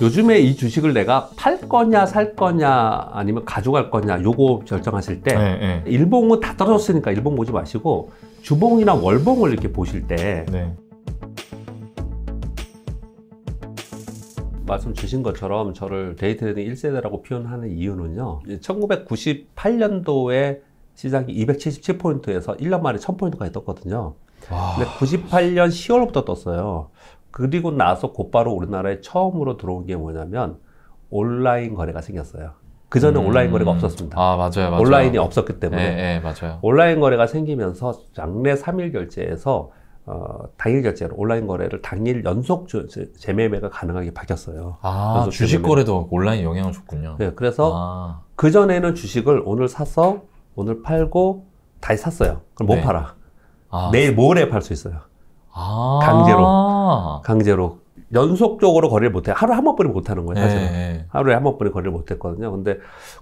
요즘에 이 주식을 내가 팔 거냐 살 거냐 아니면 가져갈 거냐 요거 결정하실 때 네, 네. 일봉은 다 떨어졌으니까 일봉 보지 마시고 주봉이나 월봉을 이렇게 보실 때 네. 말씀 주신 것처럼 저를 데이트레이딩 1세대라고 표현하는 이유는요 1998년도에 시장이 277포인트에서 1년 만에 1000포인트까지 떴거든요 와... 근데 98년 10월부터 떴어요 그리고 나서 곧바로 우리나라에 처음으로 들어온 게 뭐냐면 온라인 거래가 생겼어요. 그 전에 음. 온라인 거래가 없었습니다. 아 맞아요, 맞아요. 온라인이 없었기 때문에. 예, 예, 맞아요. 온라인 거래가 생기면서 장래 3일 결제에서 어, 당일 결제로 온라인 거래를 당일 연속 주, 제, 재매매가 가능하게 바뀌었어요. 아 주식 재매매. 거래도 온라인 영향을 줬군요. 네, 그래서 아. 그 전에는 주식을 오늘 사서 오늘 팔고 다시 샀어요. 그럼 못 네. 팔아. 아. 내일 모레 팔 수 있어요. 아 강제로 강제로 연속적으로 거리를 못해 하루 에한 번뿐이 못하는 거예요 네, 사실은 네. 하루에 한 번뿐이 거리를 못했거든요 근데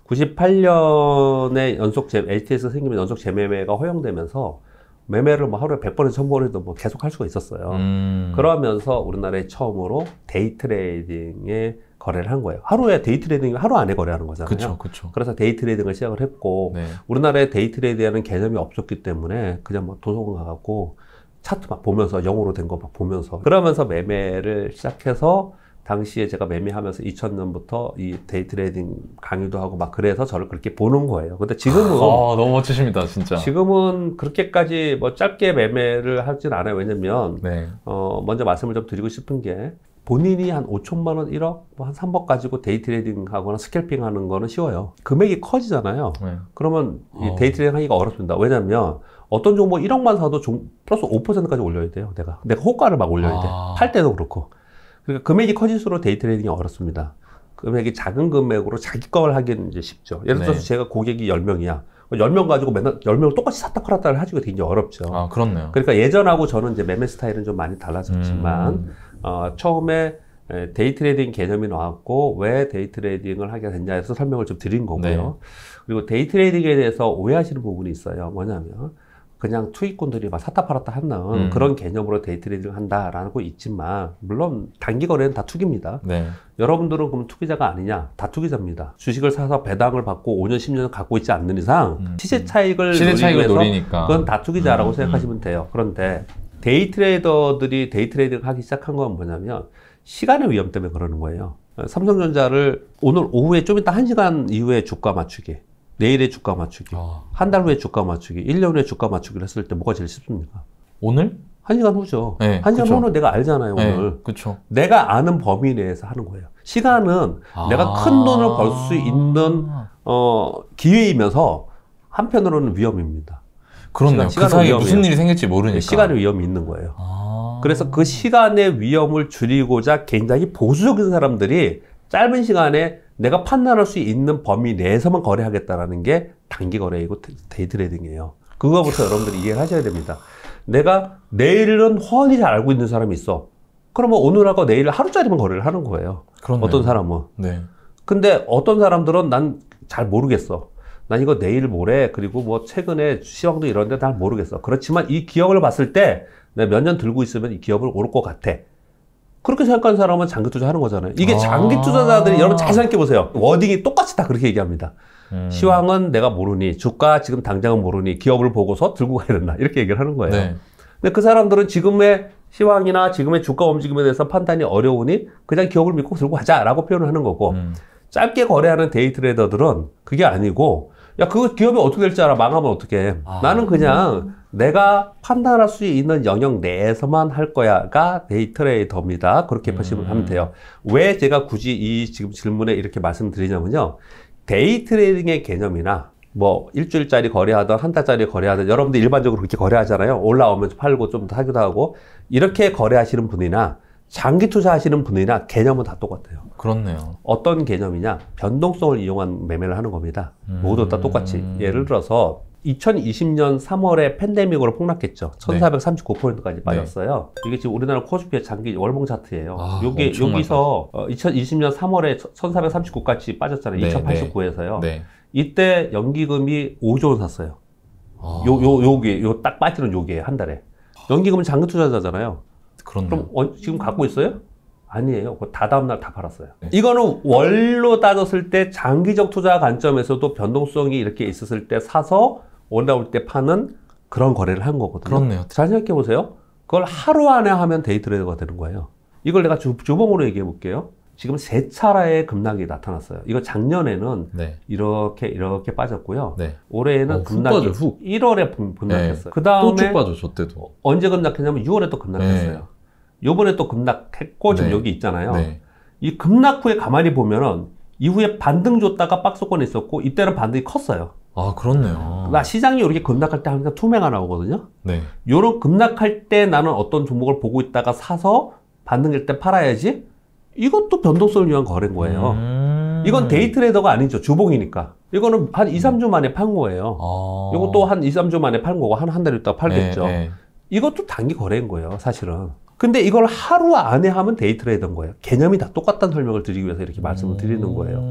98년에 연속 제 HTS 생기면 연속 재매매가 허용되면서 매매를 뭐 하루에 100번에 1000번 해도 뭐 계속 할 수가 있었어요 음. 그러면서 우리나라에 처음으로 데이 트레이딩에 거래를 한 거예요 하루에 데이 트레이딩 하루 안에 거래하는 거잖아요 그쵸, 그쵸. 그래서 데이 트레이딩을 시작을 했고 네. 우리나라에 데이 트레이딩이라는 개념이 없었기 때문에 그냥 뭐 도서관 가갖고 차트 막 보면서 영어로 된 거 막 보면서 그러면서 매매를 시작해서 당시에 제가 매매하면서 2000년부터 이 데이트레이딩 강의도 하고 막 그래서 저를 그렇게 보는 거예요. 근데 지금은 아, 너무 멋지십니다, 진짜. 지금은 그렇게까지 뭐 짧게 매매를 하진 않아요. 왜냐면 네. 어, 먼저 말씀을 좀 드리고 싶은 게 본인이 한 5천만 원, 1억, 뭐 한 3억 가지고 데이트레이딩 하거나 스캘핑 하는 거는 쉬워요. 금액이 커지잖아요. 네. 그러면 이 어. 데이트레이딩 하기가 어렵습니다. 왜냐면 어떤 종목 1억만 사도 종, 플러스 5%까지 올려야 돼요. 내가 내가 호가를 막 올려야 돼. 아. 팔 때도 그렇고. 그러니까 금액이 커질수록 데이트레이딩이 어렵습니다. 금액이 작은 금액으로 자기 걸 하기는 이제 쉽죠. 예를 들어서 네. 제가 고객이 10명이야. 10명 가지고 맨날 10명을 똑같이 샀다 팔았다를 하기가 되게 어렵죠. 아, 그렇네요. 그러니까 예전하고 저는 이제 매매 스타일은 좀 많이 달라졌지만 음. 어, 처음에 데이트레이딩 개념이 나왔고 왜 데이트레이딩을 하게 됐냐 해서 설명을 좀 드린 거고요. 네. 그리고 데이트레이딩에 대해서 오해하시는 부분이 있어요. 뭐냐면 그냥 투입꾼들이 막 샀다 팔았다 하는 음. 그런 개념으로 데이트레이딩 한다라고 있지만 물론 단기 거래는 다 투기입니다. 네. 여러분들은 그럼 투기자가 아니냐? 다 투기자입니다. 주식을 사서 배당을 받고 5년 10년 갖고 있지 않는 이상 음. 시세 차익을 시세 차익을 노리니까 그건 다 투기자라고 음. 음. 생각하시면 돼요. 그런데 데이트레이더들이 데이트레이딩 하기 시작한 건 뭐냐면 시간의 위험 때문에 그러는 거예요. 삼성전자를 오늘 오후에 좀 이따 한시간 이후에 주가 맞추기. 내일의 주가 맞추기, 아. 한달 후에 주가 맞추기, 1년 후에 주가 맞추기를 했을 때 뭐가 제일 쉽습니까? 오늘? 한 시간 후죠. 네, 한 시간 그쵸. 후는 내가 알잖아요, 네, 오늘. 그쵸. 내가 아는 범위 내에서 하는 거예요. 시간은 아. 내가 큰 돈을 벌 수 있는 어, 기회이면서 한편으로는 위험입니다. 그렇네그 사이에 위험이에요. 무슨 일이 생길지 모르니까. 네, 시간의 위험이 있는 거예요. 아. 그래서 그 시간의 위험을 줄이고자 굉장히 보수적인 사람들이 짧은 시간에 내가 판단할 수 있는 범위 내에서만 거래하겠다라는 게 단기 거래이고 데이트레딩이에요 그거부터 여러분들이 이해하셔야 를 됩니다. 내가 내일은 훤히 잘 알고 있는 사람이 있어. 그러면 오늘하고 내일 하루짜리만 거래를 하는 거예요. 그러네요. 어떤 사람은. 네. 근데 어떤 사람들은 난 잘 모르겠어. 난 이거 내일 모레 그리고 뭐 최근에 시황도 이런데 잘 모르겠어. 그렇지만 이 기업을 봤을 때 내가 몇년 들고 있으면 이 기업을 오를 것 같아. 그렇게 생각하는 사람은 장기 투자하는 거잖아요. 이게 아. 장기 투자자들이 여러분 잘 생각해 보세요. 워딩이 똑같이 다 그렇게 얘기합니다. 음. 시황은 내가 모르니 주가 지금 당장은 모르니 기업을 보고서 들고 가야 된다 이렇게 얘기를 하는 거예요. 네. 근데 그 사람들은 지금의 시황이나 지금의 주가 움직임에 대해서 판단이 어려우니 그냥 기업을 믿고 들고 가자라고 표현을 하는 거고 음. 짧게 거래하는 데이 트레이더들은 그게 아니고 야, 그 기업이 어떻게 될지 알아. 망하면 어떻게 아, 나는 그냥 내가 판단할 수 있는 영역 내에서만 할 거야가 데이트레이더입니다. 그렇게 음. 보시면 하면 돼요. 왜 제가 굳이 이 지금 질문에 이렇게 말씀드리냐면요. 데이트레이딩의 개념이나 뭐 일주일짜리 거래하던 한 달짜리 거래하던 여러분들 일반적으로 그렇게 거래하잖아요. 올라오면 팔고 좀더 사기도 하고 이렇게 거래하시는 분이나 장기 투자하시는 분이나 개념은 다 똑같아요. 그렇네요. 어떤 개념이냐? 변동성을 이용한 매매를 하는 겁니다. 음... 모두 다 똑같이. 예를 들어서 2020년 3월에 팬데믹으로 폭락했죠. 1,439포인트까지 네. 빠졌어요. 네. 이게 지금 우리나라 코스피의 장기 월봉 차트예요. 아, 요게 여기서 어, 2020년 3월에 1,439까지 빠졌잖아요. 네, 2,089에서요. 네. 이때 연기금이 5조 원 샀어요. 아... 요, 요, 요게, 요딱 빠지는 요게 한 달에. 연기금은 장기 투자자잖아요. 그렇네요. 그럼 어, 지금 갖고 있어요? 아니에요. 다 다음날 다 팔았어요. 네. 이거는 월로 따졌을 때 장기적 투자 관점에서도 변동성이 이렇게 있었을 때 사서 올라올 때 파는 그런 거래를 한 거거든요. 그렇네요. 잘 생각해 보세요. 그걸 하루 안에 하면 데이트레이더가 되는 거예요. 이걸 내가 주, 주봉으로 얘기해 볼게요. 지금 세 차례의 급락이 나타났어요. 이거 작년에는 네. 이렇게 이렇게 빠졌고요. 네. 올해에는 어, 급락이 빠져, 1월에 급락했어요. 그 다음에 또 쭉 빠져 저 때도 언제 급락했냐면 6월에 또 급락했어요. 네. 요번에 또 급락했고 지금 네. 여기 있잖아요. 네. 이 급락 후에 가만히 보면은 이후에 반등 줬다가 박스권에 있었고 이때는 반등이 컸어요. 아 그렇네요. 나 시장이 이렇게 급락할 때 항상 투매가 나오거든요. 네. 요런 급락할 때 나는 어떤 종목을 보고 있다가 사서 반등일 때 팔아야지. 이것도 변동성을 위한 거래인 거예요. 음... 이건 데이트레이더가 아니죠. 주봉이니까. 이거는 한 2, 3주 만에 판 거예요. 아... 이것도 한 2, 3주 만에 판 거고 한 한 달 있다가 팔겠죠. 네, 네. 이것도 단기 거래인 거예요. 사실은. 근데 이걸 하루 안에 하면 데이트를 하던 거예요. 개념이 다 똑같다는 설명을 드리기 위해서 이렇게 말씀을 음. 드리는 거예요.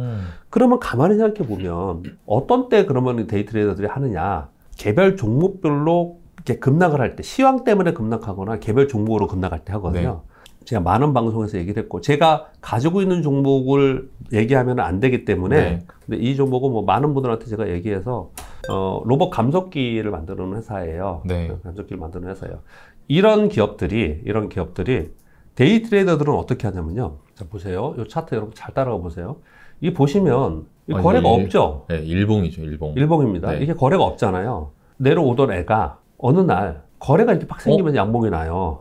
그러면 가만히 생각해 보면 어떤 때 그러면 데이트레이더들이 하느냐? 개별 종목별로 이렇게 급락을 할 때 시황 때문에 급락하거나 개별 종목으로 급락할 때 하거든요. 네. 제가 많은 방송에서 얘기를 했고 제가 가지고 있는 종목을 얘기하면 안 되기 때문에 네. 근데 이 종목은 뭐 많은 분들한테 제가 얘기해서 어, 로봇 감속기를 만드는 회사예요. 네. 감속기를 만드는 회사예요. 이런 기업들이 이런 기업들이 데이 트레이더들은 어떻게 하냐면요. 자 보세요. 이 차트 여러분 잘 따라가 보세요. 이 보시면 이 거래가 일, 없죠. 네, 일봉이죠, 일봉. 일봉입니다. 네. 이게 거래가 없잖아요. 내려오던 애가 어느 날 거래가 이렇게 팍 생기면 어? 양봉이 나요.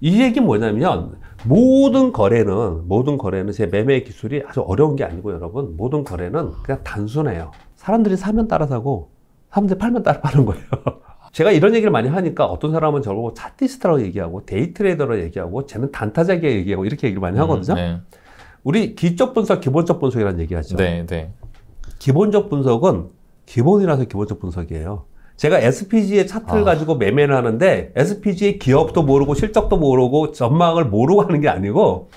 이 얘기 뭐냐면 모든 거래는 모든 거래는 제 매매 기술이 아주 어려운 게 아니고 여러분 모든 거래는 그냥 단순해요. 사람들이 사면 따라 사고 사람들이 팔면 따라 파는 거예요. 제가 이런 얘기를 많이 하니까 어떤 사람은 저보고 차티스트라고 얘기하고 데이트레이더라고 얘기하고 쟤는 단타자기 얘기하고 이렇게 얘기를 많이 음, 하거든요. 음, 네. 우리 기적 분석, 기본적 분석이라는 얘기하죠. 네, 네. 기본적 분석은 기본이라서 기본적 분석이에요. 제가 SPG의 차트를 아. 가지고 매매를 하는데 SPG의 기업도 모르고 실적도 모르고 전망을 모르고 하는 게 아니고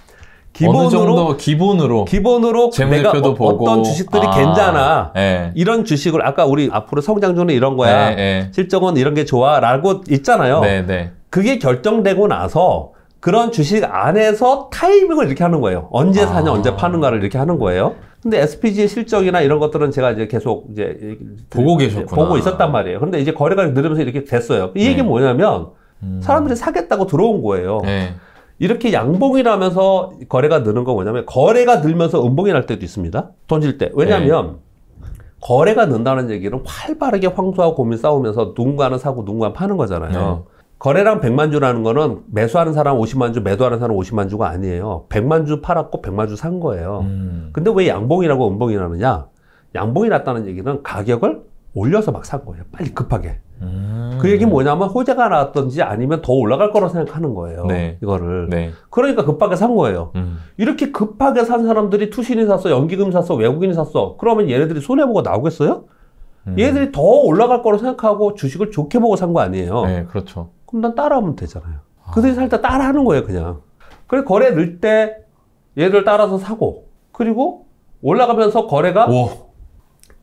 기본으로 기본으로 기본으로 내가 어, 떤 주식들이 아, 괜찮아 예. 이런 주식을 아까 우리 앞으로 성장주는 이런 거야 예, 예. 실적은 이런 게 좋아라고 있잖아요. 네, 네. 그게 결정되고 나서 그런 주식 안에서 타이밍을 이렇게 하는 거예요. 언제 아. 사냐, 아. 언제 파는가를 이렇게 하는 거예요. 근데 SPG의 실적이나 이런 것들은 제가 이제 계속 이제 보고 계셨구나. 보고 있었단 말이에요. 그런데 이제 거래가 늘으면서 이렇게 됐어요. 이 얘기 네. 뭐냐면 음. 사람들이 사겠다고 들어온 거예요. 네. 이렇게 양봉이라면서 거래가 느는 건 뭐냐면 거래가 늘면서 음봉이 날 때도 있습니다. 던질 때. 왜냐하면 네. 거래가 는다는 얘기는 활발하게 황소하고 고민 싸우면서 누군가는 사고 누군가는 파는 거잖아요. 네. 거래량 100만 주라는 거는 매수하는 사람 50만 주, 매도하는 사람 50만 주가 아니에요. 100만 주 팔았고 100만 주 산 거예요. 음. 근데 왜 양봉이라고 음봉이 나느냐? 양봉이 났다는 얘기는 가격을 올려서 막 산 거예요. 빨리 급하게. 음. 그 얘기는 뭐냐면 호재가 나왔던지 아니면 더 올라갈 거라 고 생각하는 거예요. 네. 이거를. 네. 그러니까 급하게 산 거예요. 음. 이렇게 급하게 산 사람들이 투신이 샀어, 연기금 샀어, 외국인이 샀어. 그러면 얘네들이 손해보고 나오겠어요? 음. 얘네들이 더 올라갈 거라고 생각하고 주식을 좋게 보고 산 거 아니에요. 네, 그렇죠. 그럼 난 따라하면 되잖아요. 아. 그들이 살다 따라하는 거예요, 그냥. 그래 거래 늘 때 얘들 따라서 사고 그리고 올라가면서 거래가 오.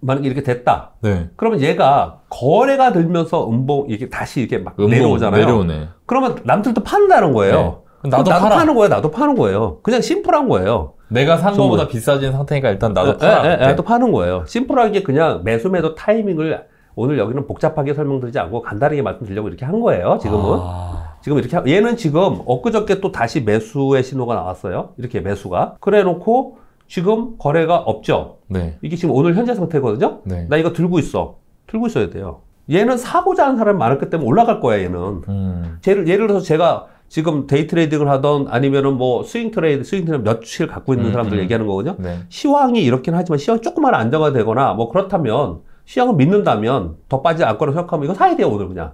만약에 이렇게 됐다. 네. 그러면 얘가 거래가 들면서 음봉 이게 렇 다시 이렇게 막 음봉, 내려오잖아요. 내려오네. 그러면 남들도 판다는 거예요. 네. 나도, 나도 파는 거예요. 나도 파는 거예요. 그냥 심플한 거예요. 내가 산 정말. 거보다 비싸진 상태니까 일단 나도 에, 네, 나도 네, 네, 파는 거예요. 심플하게 그냥 매수 매도 타이밍을 오늘 여기는 복잡하게 설명드리지 않고 간단하게 말씀드리려고 이렇게 한 거예요. 지금은. 아... 지금 이렇게 하... 얘는 지금 엊그저께 또 다시 매수의 신호가 나왔어요. 이렇게 매수가. 그래 놓고 지금 거래가 없죠. 네. 이게 지금 오늘 현재 상태거든요. 네. 나 이거 들고 있어. 들고 있어야 돼요. 얘는 사고자 하는 사람이 많았기 때문에 올라갈 거야, 얘는. 음. 예를, 예를 들어서 제가 지금 데이 트레이딩을 하던 아니면은 뭐 스윙 트레이드, 스윙 트레이드 며칠 갖고 있는 음, 사람들 음. 얘기하는 거거든요. 네. 시황이 이렇긴 하지만 시황이 조금만 안정화되거나 뭐 그렇다면 시황을 믿는다면 더 빠지지 않거나 생각하면 이거 사야 돼요, 오늘 그냥.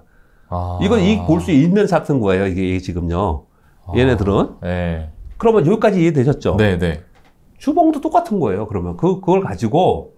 아. 이건 이 볼 수 있는 사트인 거예요, 이게, 지금요. 아. 얘네들은. 네. 그러면 여기까지 이해되셨죠? 네, 네. 주봉도 똑같은 거예요. 그러면 그 그걸 가지고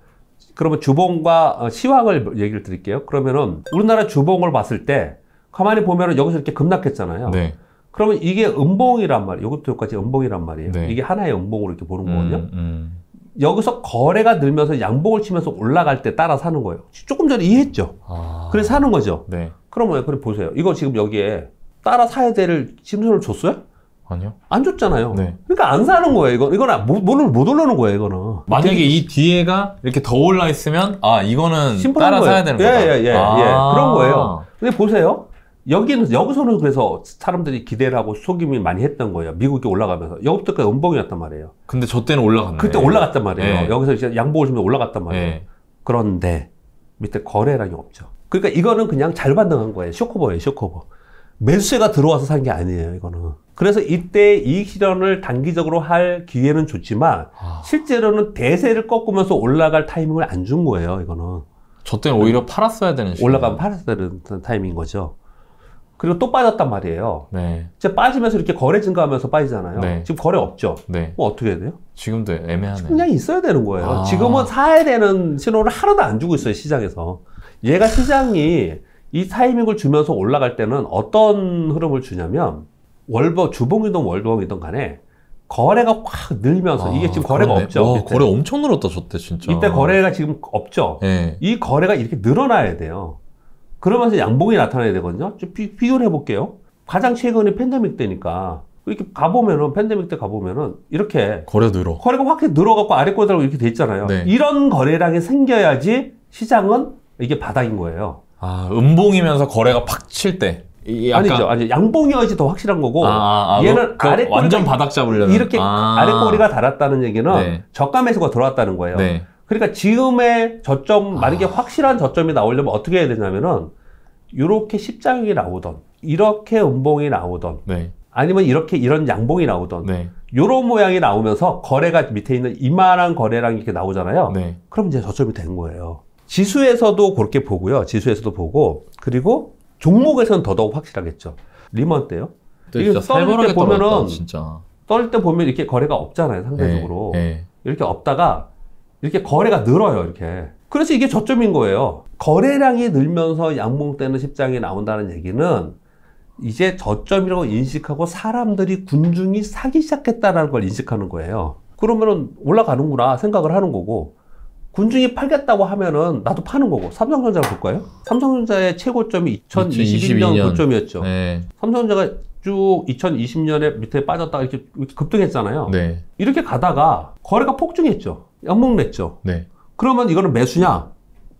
그러면 주봉과 어, 시황을 얘기를 드릴게요. 그러면은 우리나라 주봉을 봤을 때 가만히 보면은 여기서 이렇게 급락했잖아요. 네. 그러면 이게 음봉이란 말이에요. 이것도 여기까지 음봉이란 말이에요. 네. 이게 하나의 음봉으로 이렇게 보는 음, 거거든요. 음. 여기서 거래가 늘면서 양봉을 치면서 올라갈 때 따라 사는 거예요. 조금 전에 이해했죠? 아... 그래서 사는 거죠? 네. 그럼 뭐예그래 보세요. 이거 지금 여기에 따라 사야 될를 심수를 줬어요? 아니요. 안 줬잖아요. 네. 그러니까 안 사는 거예 이건 이건 못, 못 올라오는 거예 이거는. 만약에 이 뒤에가 이렇게 더 올라 있으면 아 이거는 따라 거예요. 사야 되는 거다. 예예예 예, 예, 예. 아~ 예. 그런 거예요. 근데 보세요. 여기는 여기서는 그래서 사람들이 기대를 하고 속임이 많이 했던 거예요. 미국이 올라가면서 여기부터까지 음봉이었단 말이에요. 근데 저 때는 올라갔네. 그때 올라갔단 말이에요. 예. 여기서 이제 양복을 주면 올라갔단 말이에요. 그런데 밑에 거래량이 없죠. 그러니까 이거는 그냥 잘 반등한 거예요. 쇼커버예요. 쇼커버. 매수세가 들어와서 산 게 아니에요, 이거는. 그래서 이때 이익 실현을 단기적으로 할 기회는 좋지만 아. 실제로는 대세를 꺾으면서 올라갈 타이밍을 안 준 거예요, 이거는. 저 때는 오히려 네. 팔았어야 되는 올라가면 팔았어야 되는 타이밍인 거죠. 그리고 또 빠졌단 말이에요. 네. 이제 빠지면서 이렇게 거래 증가하면서 빠지잖아요. 네. 지금 거래 없죠. 네. 뭐 어떻게 해야 돼요? 지금도 애매하네. 그냥 있어야 되는 거예요. 아. 지금은 사야 되는 신호를 하나도 안 주고 있어요 시장에서. 얘가 시장이 이 타이밍을 주면서 올라갈 때는 어떤 흐름을 주냐면 월버 주봉이든 월봉이든 간에 거래가 확 늘면서 아, 이게 지금 거래가 그러네. 없죠. 와, 거래 엄청 늘었다 저때 진짜. 이때 거래가 지금 없죠. 네. 이 거래가 이렇게 늘어나야 돼요. 그러면서 양봉이 나타나야 되거든요. 좀 비, 비교 해볼게요. 가장 최근에 팬데믹 때니까 이렇게 가보면은 팬데믹 때 가보면은 이렇게 거래 늘어 거래가 확 늘어갖고 아래 거들하고 이렇게 돼 있잖아요. 네. 이런 거래량이 생겨야지 시장은 이게 바닥인 거예요. 아, 음봉이면서 거래가 팍 칠 때. 약간... 아니죠. 아니 양봉이어야지 더 확실한 거고 아, 아, 아 얘는 그, 아래 꼬리 완전 바닥 잡으려면 이렇게 아. 래 꼬리가 달았다는 얘기는 네. 저가 매수가 들어왔다는 거예요. 네. 그러니까 지금의 저점 아. 만약에 확실한 저점이 나오려면 어떻게 해야 되냐면은 이렇게 십자형이 나오던 이렇게 음봉이 나오던 네. 아니면 이렇게 이런 양봉이 나오던 네. 요런 모양이 나오면서 거래가 밑에 있는 이만한 거래량이 이렇게 나오잖아요. 네. 그럼 이제 저점이 된 거예요. 지수에서도 그렇게 보고요. 지수에서도 보고 그리고 종목에서는 더더욱 확실하겠죠. 리먼 때요. 이게 떨릴 때 보면은 떨었다, 진짜. 떨때 보면 이렇게 거래가 없잖아요. 상대적으로 네, 네. 이렇게 없다가 이렇게 거래가 늘어요. 이렇게 그래서 이게 저점인 거예요. 거래량이 늘면서 양봉때는 십장이 나온다는 얘기는 이제 저점이라고 인식하고 사람들이 군중이 사기 시작했다라는 걸 인식하는 거예요. 그러면은 올라가는구나 생각을 하는 거고 군중이 팔겠다고 하면은 나도 파는 거고 삼성전자를 볼까요? 삼성전자의 최고점이 2021년 22년. 고점이었죠. 네. 삼성전자가 쭉 2020년에 밑에 빠졌다가 이렇게 급등했잖아요. 네. 이렇게 가다가 거래가 폭증했죠. 연봉냈죠. 네. 그러면 이거는 매수냐?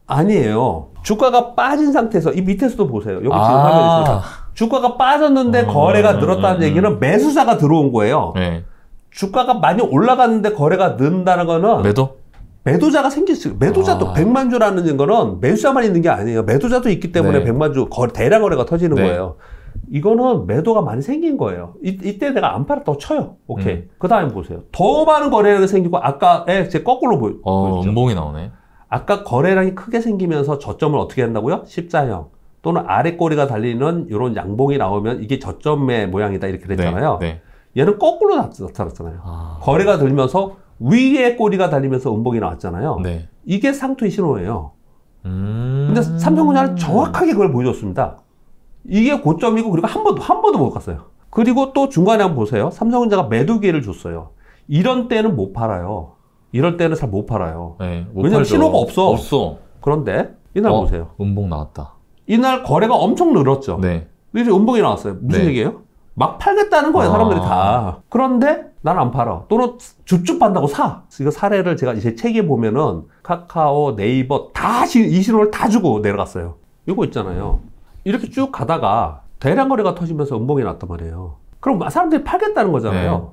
아니에요. 주가가 빠진 상태에서 이 밑에서도 보세요. 여기 지금 아 화면에 있습니다. 주가가 빠졌는데 음, 거래가 늘었다는 음, 음, 음, 얘기는 매수자가 들어온 거예요. 네. 주가가 많이 올라갔는데 거래가 는다는 거는 매도? 매도자가 생길 수, 매도자도 아. 100만 주라는 거는 매수자만 있는 게 아니에요. 매도자도 있기 때문에 네. 100만 주, 거, 대량 거래가 터지는 네. 거예요. 이거는 매도가 많이 생긴 거예요. 이, 이때 내가 안 팔아 더 쳐요. 오케이. 음. 그 다음에 보세요. 더 많은 거래량이 생기고 아까에 예, 제 거꾸로 보여. 어, 음봉이 나오네. 아까 거래량이 크게 생기면서 저점을 어떻게 한다고요? 십자형 또는 아래 꼬리가 달리는 이런 양봉이 나오면 이게 저점의 모양이다 이렇게 네, 됐잖아요 네, 네. 얘는 거꾸로 나타났잖아요. 아... 거래가 들면서 위에 꼬리가 달리면서 음봉이 나왔잖아요. 네. 이게 상투의 신호예요. 음... 근데 삼성전자는 정확하게 그걸 보여줬습니다. 이게 고점이고 그리고 한 번도 한 번도 못 갔어요. 그리고 또 중간에 한번 보세요. 삼성전자가 매도 기회를 줬어요. 이런 때는 못 팔아요. 이럴 때는 잘 못 팔아요. 네, 못 왜냐면 팔죠. 신호가 없어. 없어. 그런데 이날 어, 보세요. 음봉 나왔다. 이날 거래가 엄청 늘었죠. 네. 이래서 음봉이 나왔어요. 무슨 네. 얘기예요? 막 팔겠다는 거예요, 아... 사람들이 다. 그런데 난안 팔아. 또는 주쭉 판다고 사. 이거 사례를 제가 제 책에 보면은 카카오, 네이버 다이 신호를 다 주고 내려갔어요. 이거 있잖아요. 이렇게 쭉 가다가 대량 거래가 터지면서 음봉이 났단 말이에요. 그럼 사람들이 팔겠다는 거잖아요. 네.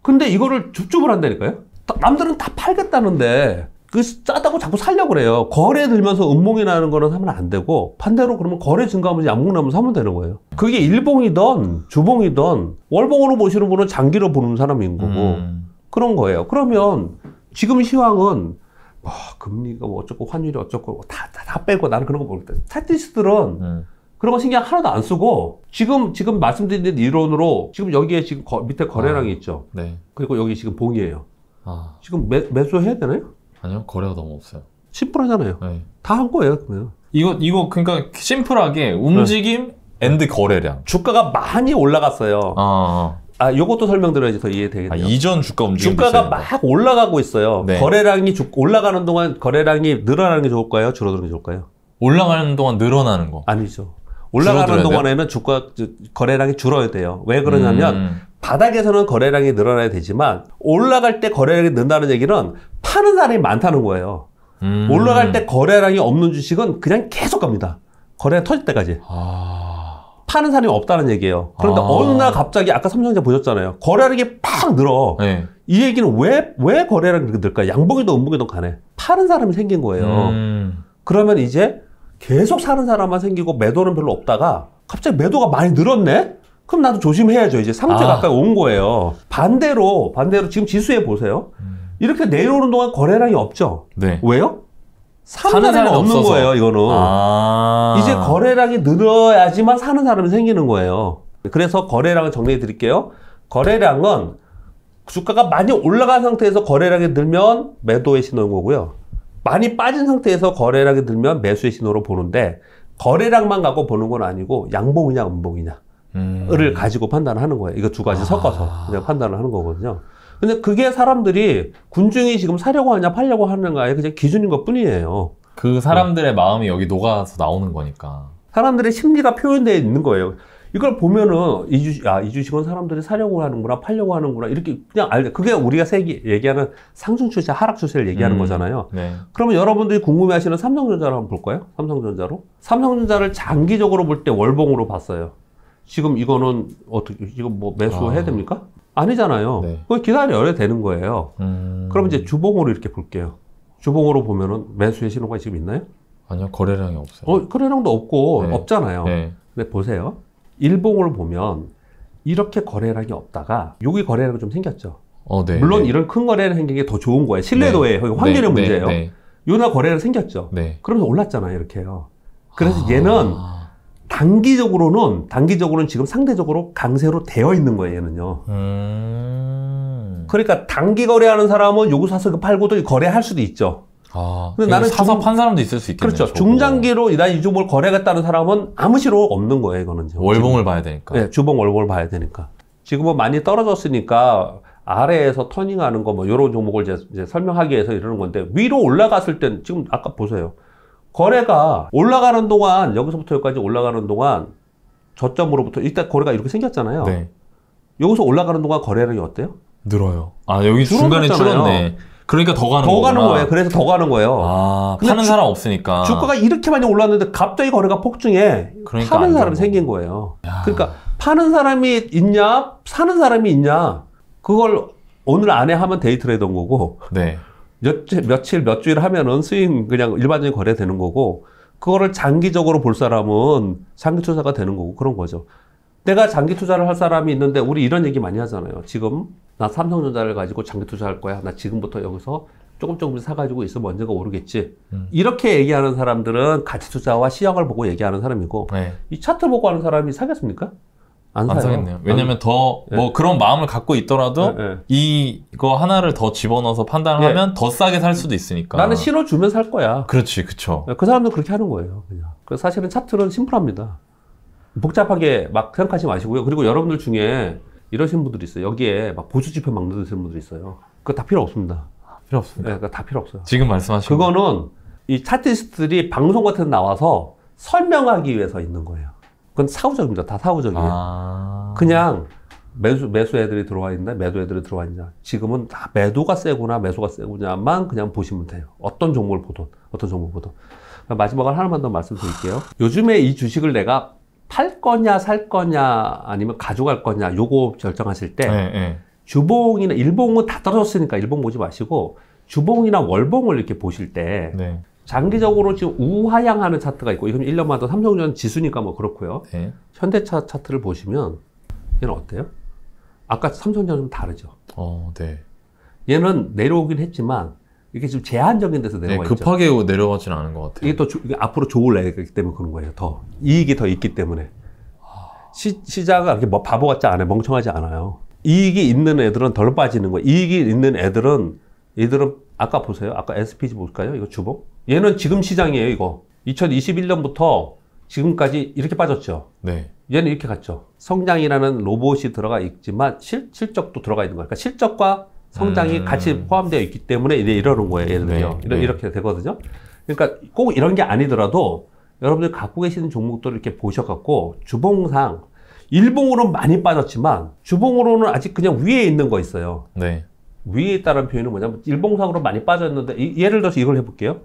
근데 이거를 줍줍을 한다니까요? 남들은 다 팔겠다는데 그 싸다고 자꾸 살려고 그래요. 거래 들면서 음봉이 나는 거는 사면안 되고 반대로 그러면 거래 증가하면 양봉 나면 사면 되는 거예요. 그게 일봉이던 주봉이던 월봉으로 보시는 분은 장기로 보는 사람인 거고 음. 그런 거예요. 그러면 지금 시황은 뭐 금리가 뭐 어쩌고 환율이 어쩌고 다다 다, 다 빼고 나는 그런 거 모르겠다. 스티스들은 네. 그런 거 신경 하나도 안 쓰고 지금 지금 말씀드린 이론으로 지금 여기에 지금 거, 밑에 거래량이 아, 있죠. 네. 그리고 여기 지금 봉이에요. 아. 지금 매, 매수해야 되나요? 아니요, 거래가 너무 없어요. 심플하잖아요. 네. 다한 거예요, 그러면. 이거, 이거, 그러니까 심플하게 움직임, 앤드 네. 거래량. 주가가 많이 올라갔어요. 아, 아, 아, 요것도 설명드려야지 더 이해되겠네요. 아, 이전 주가 움직임. 주가가 막 올라가고 있어요. 네. 거래량이 주, 올라가는 동안 거래량이 늘어나는 게 좋을까요? 줄어드는 게 좋을까요? 올라가는 동안 늘어나는 거. 아니죠. 올라가는 동안에는 주가 거래량이 줄어야 돼요. 왜 그러냐면 음. 바닥에서는 거래량이 늘어나야 되지만 올라갈 때 거래량이 는다는 얘기는 파는 사람이 많다는 거예요. 음. 올라갈 때 거래량이 없는 주식은 그냥 계속 갑니다. 거래량 터질 때까지. 아... 파는 사람이 없다는 얘기예요. 그런데 아... 어느 날 갑자기 아까 삼성전자 보셨잖아요. 거래량이 팍 늘어. 네. 이 얘기는 왜 왜 거래량이 그렇게 늘까? 양봉이든 음봉이든 간에 파는 사람이 생긴 거예요. 음... 그러면 이제 계속 사는 사람만 생기고 매도는 별로 없다가 갑자기 매도가 많이 늘었네. 그럼 나도 조심해야죠. 이제 상주 아. 가까이 온 거예요. 반대로 반대로 지금 지수에 보세요. 음. 이렇게 내려오는 동안 거래량이 없죠. 네. 왜요? 사는 사람이 없는 없어서. 거예요, 이거는. 아. 이제 거래량이 늘어야지만 사는 사람이 생기는 거예요. 그래서 거래량을 정리해 드릴게요. 거래량은 주가가 많이 올라간 상태에서 거래량이 늘면 매도의 신호인 거고요. 많이 빠진 상태에서 거래량이 늘면 매수의 신호로 보는데 거래량만 갖고 보는 건 아니고 양봉이냐 음봉이냐 음. 가지고 판단을 하는 거예요. 이거 두 가지 섞어서 아. 그냥 판단을 하는 거거든요. 근데 그게 사람들이 군중이 지금 사려고 하냐 팔려고 하는가의 그냥 기준인 것 뿐이에요. 그 사람들의 네. 마음이 여기 녹아서 나오는 거니까. 사람들의 심리가 표현되어 있는 거예요. 이걸 보면은 이 주식, 아, 이 주식은 사람들이 사려고 하는구나, 팔려고 하는구나, 이렇게 그냥 알, 게 그게 우리가 세기, 얘기하는 상승 추세, 하락 추세를 얘기하는 음, 거잖아요. 네. 그러면 여러분들이 궁금해 하시는 삼성전자를 한번 볼까요? 삼성전자로? 삼성전자를 장기적으로 볼 때 월봉으로 봤어요. 지금 이거는 어떻게 지금 뭐 매수해야 아. 됩니까? 아니잖아요. 네. 그걸 기다려야 되는 거예요. 음... 그럼 이제 주봉으로 이렇게 볼게요. 주봉으로 보면은 매수의 신호가 지금 있나요? 아니요, 거래량이 없어요. 어, 거래량도 없고 네. 없잖아요. 네. 근데 보세요. 일봉을 보면 이렇게 거래량이 없다가 여기 거래량이 좀 생겼죠. 어, 네, 물론 네. 이런 큰 거래량 생긴 게 더 좋은 거예요. 신뢰도에 네. 확률의 네, 문제예요. 요나 거래량 생겼죠. 그러면서 올랐잖아요, 이렇게요. 그래서 아... 얘는 단기적으로는 단기적으로는 지금 상대적으로 강세로 되어 있는 거예요, 얘는요. 음... 그러니까 단기 거래하는 사람은 요거 사서 그 팔고도 거래할 수도 있죠. 아, 근데 나는 사서 중... 판 사람도 있을 수 있겠네요. 그렇죠. 저거. 중장기로 난이 종목을 거래하다는 사람은 아무 시로 없는 거예요, 이거는. 지금. 월봉을 봐야 되니까. 네, 주봉 월봉을 봐야 되니까. 지금은 많이 떨어졌으니까 아래에서 터닝하는 거뭐 이런 종목을 이제, 이제 설명하기 위해서 이러는 건데 위로 올라갔을 땐 지금 아까 보세요. 거래가 올라가는 동안 여기서부터 여기까지 올라가는 동안 저점으로부터 일단 거래가 이렇게 생겼잖아요. 네. 여기서 올라가는 동안 거래량이 어때요? 늘어요. 아 여기 중간에 줄었네. 그러니까 더 가는 거더 가는 거예요. 그래서 더 가는 거예요. 아, 파는 주, 사람 없으니까. 주가가 이렇게 많이 올랐는데 갑자기 거래가 폭증해. 그러니까 파는 사람이 생긴 거예요. 야. 그러니까 파는 사람이 있냐, 사는 사람이 있냐, 그걸 오늘 안에 하면 데이트를 해던 거고. 네. 며칠, 며칠, 몇 주일 하면은 스윙 그냥 일반적인 거래되는 거고, 그거를 장기적으로 볼 사람은 장기 투자가 되는 거고, 그런 거죠. 내가 장기 투자를 할 사람이 있는데, 우리 이런 얘기 많이 하잖아요. 지금, 나 삼성전자를 가지고 장기 투자할 거야. 나 지금부터 여기서 조금 조금씩 사가지고 있으면 언제가 오르겠지. 음. 이렇게 얘기하는 사람들은 가치 투자와 시황을 보고 얘기하는 사람이고, 네. 이 차트 보고 하는 사람이 사겠습니까? 안, 안 사겠네요. 왜냐면 더뭐 예. 그런 마음을 갖고 있더라도 예, 예. 이거 하나를 더 집어넣어서 판단을 하면 더 싸게 살 수도 있으니까. 나는 실어 주면 살 거야. 그렇지, 그쵸. 그 사람도 그렇게 하는 거예요. 그냥. 그래서 사실은 차트는 심플합니다. 복잡하게 막 생각하지 마시고요. 그리고 여러분들 중에 이러신 분들이 있어요. 여기에 막 보수 지표 막 넣으시는 분들이 있어요. 그거 다 필요 없습니다. 필요 없습니다. 네, 다 필요 없어요. 지금 말씀하신 그거는 거. 이 차트리스트들이 방송 같은 데 나와서 설명하기 위해서 있는 거예요. 그건 사후적입니다. 다 사후적이에요. 아... 그냥 매수, 매수 애들이 들어와 있나, 매도 애들이 들어와 있냐. 지금은 다 매도가 세구나, 매수가 세구냐만 그냥 보시면 돼요. 어떤 종목을 보든, 어떤 종목을 보든. 마지막으로 하나만 더 말씀드릴게요. 요즘에 이 주식을 내가 팔 거냐, 살 거냐, 아니면 가져갈 거냐, 요거 결정하실 때, 네, 네. 주봉이나 일봉은 다 떨어졌으니까 일봉 보지 마시고, 주봉이나 월봉을 이렇게 보실 때, 네. 장기적으로 지금 우하향하는 차트가 있고 이건 1년마다 삼성전 지수니까 뭐 그렇고요. 네. 현대차 차트를 보시면 얘는 어때요? 아까 삼성전좀 다르죠. 어, 네. 얘는 내려오긴 했지만 이게 지금 제한적인 데서 내려와 네, 급하게 있죠. 급하게 내려가지는 않은 것 같아요. 이게 또 조, 이게 앞으로 좋을 나이기 때문에 그런 거예요. 더 이익이 더 있기 때문에 시, 시장은 이렇게 뭐 바보 같지 않아요. 멍청하지 않아요. 이익이 있는 애들은 덜 빠지는 거예요. 이익이 있는 애들은 얘들은 아까 보세요. 아까 SPG 볼까요? 이거 주봉. 얘는 지금 시장이에요, 이거. 2021년부터 지금까지 이렇게 빠졌죠. 네. 얘는 이렇게 갔죠. 성장이라는 로봇이 들어가 있지만 실, 실적도 들어가 있는 거니까 그러니까 실적과 성장이 음... 같이 포함되어 있기 때문에 이제 이러는 거예요, 얘는요. 네, 이런, 네. 이렇게 되거든요. 그러니까 꼭 이런 게 아니더라도 여러분들 갖고 계시는 종목들을 이렇게 보셔갖고 주봉상 일봉으로 는 많이 빠졌지만 주봉으로는 아직 그냥 위에 있는 거 있어요. 네. 위에 있다는 표현은 뭐냐면 일봉상으로 많이 빠졌는데 이, 예를 들어서 이걸 해볼게요.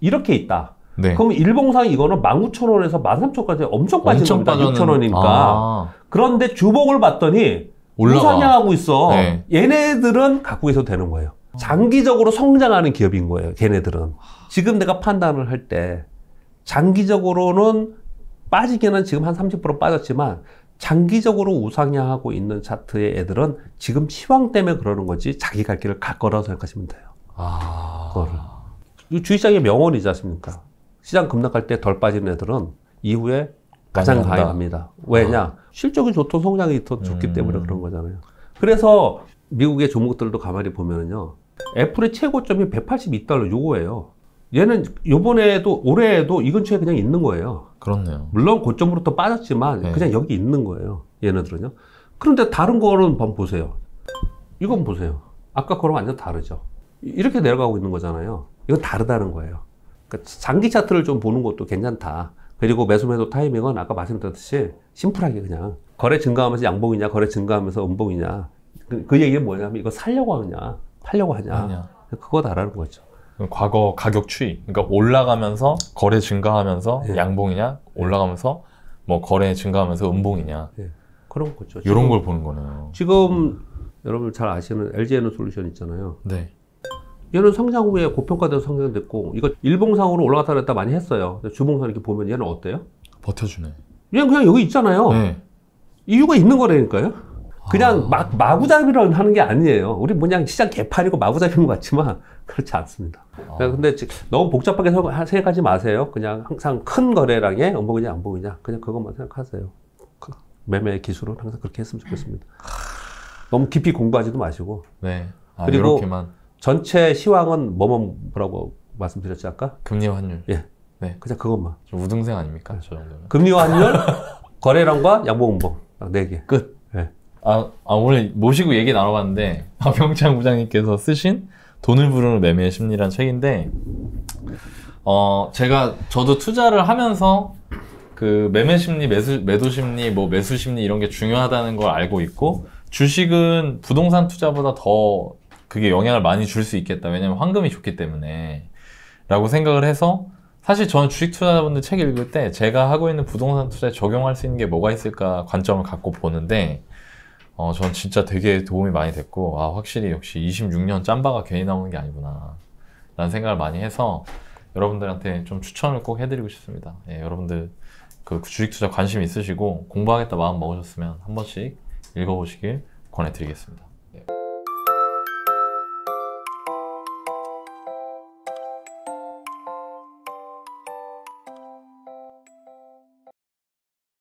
이렇게 있다. 네. 그럼 일봉상 이거는 19,000원에서 13,000원까지 엄청 빠진 엄청 겁니다. 빠져는... 6,000원이니까. 아. 그런데 주복을 봤더니 우상향하고 있어. 네. 얘네들은 갖고 있어도 되는 거예요. 장기적으로 성장하는 기업인 거예요. 걔네들은. 지금 내가 판단을 할 때 장기적으로는 빠지기는 지금 한 30% 빠졌지만 장기적으로 우상향하고 있는 차트의 애들은 지금 시황 때문에 그러는 거지 자기 갈 길을 갈 거라고 생각하시면 돼요. 아. 그거를. 주식시장의 명언이지 않습니까? 시장 급락할 때 덜 빠지는 애들은 이후에 가장 강해 갑니다. 왜냐? 아. 실적이 좋던 성장이 더 좋기 음. 때문에 그런 거잖아요. 그래서 미국의 종목들도 가만히 보면요 애플의 최고점이 182달러 요거예요. 얘는 요번에도 올해에도 이 근처에 그냥 있는 거예요. 그렇네요. 물론 고점으로부터 빠졌지만 네. 그냥 여기 있는 거예요. 얘네들은요. 그런데 다른 거는 한번 보세요. 이건 보세요. 아까 거랑 완전 다르죠. 이렇게 내려가고 있는 거잖아요. 이건 다르다는 거예요. 그러니까 장기 차트를 좀 보는 것도 괜찮다. 그리고 매수 매도 타이밍은 아까 말씀드렸듯이 심플하게 그냥 거래 증가하면서 양봉이냐 거래 증가하면서 음봉이냐 그, 그 얘기는 뭐냐면 이거 살려고 하느냐 팔려고 하냐 그거다라는 거죠. 과거 가격 추이, 그러니까 올라가면서 거래 증가하면서 예. 양봉이냐, 올라가면서 뭐 거래 증가하면서 음봉이냐. 예. 그런 거죠. 이런 걸 보는 거네요. 지금 여러분 잘 아시는 LG 에 솔루션 있잖아요. 네. 얘는 성장 후에 고평가돼서 성장됐고 이거 일봉상으로 올라갔다 그랬다 많이 했어요. 주봉상 이렇게 보면 얘는 어때요? 버텨주네. 얘는 그냥 여기 있잖아요. 네. 이유가 있는 거라니까요. 그냥 막 마구잡이로 하는 게 아니에요. 우리 뭐냐 시장 개판이고 마구잡이인 것 같지만 그렇지 않습니다. 아. 그러니까 근데 너무 복잡하게 생각하지 마세요. 그냥 항상 큰 거래량에 원복이냐 안 보이냐 그냥 그것만 생각하세요. 그 매매 기술은 항상 그렇게 했으면 좋겠습니다. 너무 깊이 공부하지도 마시고. 네. 아, 그리고 이렇게만. 전체 시황은 뭐뭐 뭐라고 말씀드렸지 아까? 금리 환율. 예. 네. 그냥 그것만. 우등생 아닙니까? 저 정도면. 금리 환율, 거래량과 양봉 봉네 개. 끝. 아, 아 오늘 모시고 얘기 나눠봤는데 박병창 부장님께서 쓰신 돈을 부르는 매매의 심리란 책인데 어 제가 저도 투자를 하면서 그 매매 심리, 매수, 매도 심리, 뭐 매수 심리 이런 게 중요하다는 걸 알고 있고 주식은 부동산 투자보다 더 그게 영향을 많이 줄 수 있겠다. 왜냐면 황금이 좋기 때문에 라고 생각을 해서 사실 저는 주식 투자자분들 책 읽을 때 제가 하고 있는 부동산 투자에 적용할 수 있는 게 뭐가 있을까 관점을 갖고 보는데 어, 전 진짜 되게 도움이 많이 됐고, 아, 확실히 역시 26년 짬바가 괜히 나오는 게 아니구나. 라는 생각을 많이 해서 여러분들한테 좀 추천을 꼭 해드리고 싶습니다. 예, 여러분들 그 주식 투자 관심 있으시고 공부하겠다 마음 먹으셨으면 한 번씩 읽어보시길 권해드리겠습니다.